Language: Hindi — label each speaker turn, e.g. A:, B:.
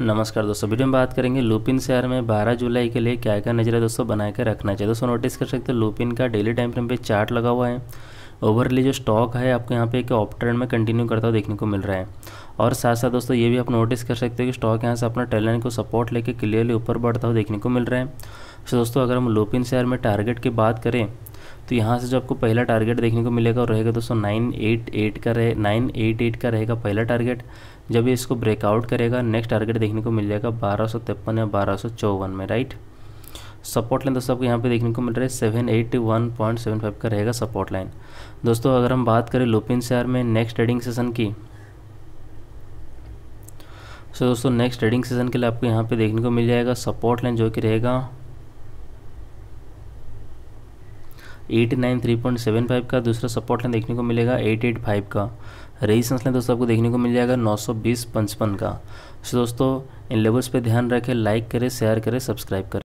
A: नमस्कार दोस्तों वीडियो में बात करेंगे लुपिन शहर में 12 जुलाई के लिए क्या क्या नज़र है दोस्तों बना के रखना चाहिए दोस्तों नोटिस कर सकते हैं लुपिन का डेली टाइम फ्रेम पे चार्ट लगा हुआ है ओवरली जो स्टॉक है आपको यहाँ पे एक ऑप ट्रेंड में कंटिन्यू करता हुआ देखने को मिल रहा है और साथ साथ दोस्तों ये भी आप नोटिस कर सकते हो कि स्टॉक यहाँ से अपना टैलेंट को सपोर्ट लेके क्लियरली ऊपर बढ़ता हुआ देखने को मिल रहा है सो दोस्तों अगर हम लुपिन शेयर में टारगेट की बात करें तो यहाँ से जो आपको पहला टारगेट देखने को मिलेगा और रहेगा दोस्तों नाइन एट एट का रहे नाइन एट एट का रहेगा पहला टारगेट जब ये इसको ब्रेकआउट करेगा नेक्स्ट टारगेट देखने को मिल जाएगा बारह सौ तिरपन या बारह सौ चौवन में राइट सपोर्ट लाइन दोस्तों आपको यहाँ पे देखने को मिल रहा है seven eight one point seven five का रहेगा सपोर्ट लाइन दोस्तों अगर हम बात करें लुपिन शेयर में नेक्स्ट ट्रेडिंग सेशन की सो दोस्तों नेक्स्ट ट्रेडिंग सेशन के लिए आपको यहाँ पे देखने को मिल जाएगा सपोर्ट लाइन जो कि रहेगा eight nine three point seven five का दूसरा सपोर्ट लाइन देखने को मिलेगा एट एट फाइव का रेजिस्टेंस लाइन दोस्तों आपको देखने को मिल जाएगा नौ सौ बीस पचपन का सो दोस्तों इन लेवल्स पे ध्यान रखें लाइक करें शेयर करें सब्सक्राइब करें